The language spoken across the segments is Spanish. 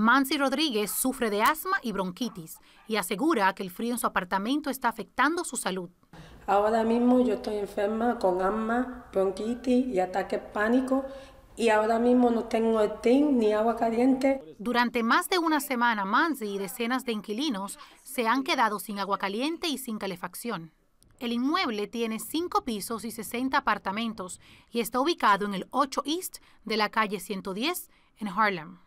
Mansi Rodríguez sufre de asma y bronquitis y asegura que el frío en su apartamento está afectando su salud. Ahora mismo yo estoy enferma con asma, bronquitis y ataque pánico y ahora mismo no tengo tin ni agua caliente. Durante más de una semana, Mansi y decenas de inquilinos se han quedado sin agua caliente y sin calefacción. El inmueble tiene cinco pisos y 60 apartamentos y está ubicado en el 8 East de la calle 110 en Harlem.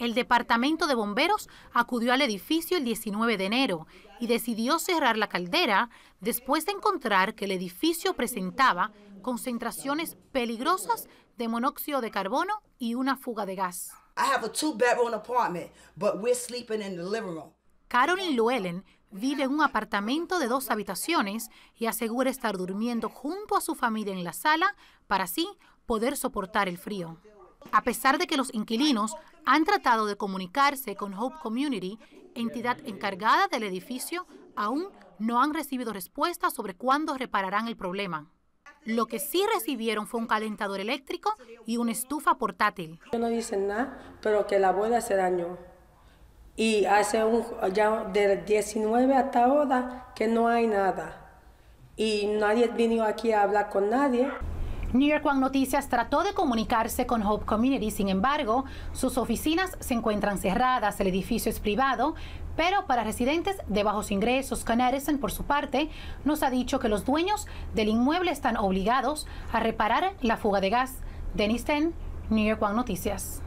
El departamento de bomberos acudió al edificio el 19 de enero y decidió cerrar la caldera después de encontrar que el edificio presentaba concentraciones peligrosas de monóxido de carbono y una fuga de gas. Carolyn Llewellyn vive en un apartamento de dos habitaciones y asegura estar durmiendo junto a su familia en la sala para así poder soportar el frío. A pesar de que los inquilinos han tratado de comunicarse con Hope Community, entidad encargada del edificio, aún no han recibido respuesta sobre cuándo repararán el problema. Lo que sí recibieron fue un calentador eléctrico y una estufa portátil. No dicen nada, pero que la abuela se dañó. Y hace un, ya de 19 hasta ahora que no hay nada. Y nadie vino aquí a hablar con nadie. New York One Noticias trató de comunicarse con Hope Community, sin embargo, sus oficinas se encuentran cerradas, el edificio es privado, pero para residentes de bajos ingresos, Canarison, por su parte, nos ha dicho que los dueños del inmueble están obligados a reparar la fuga de gas. Denis Ten, New York One Noticias.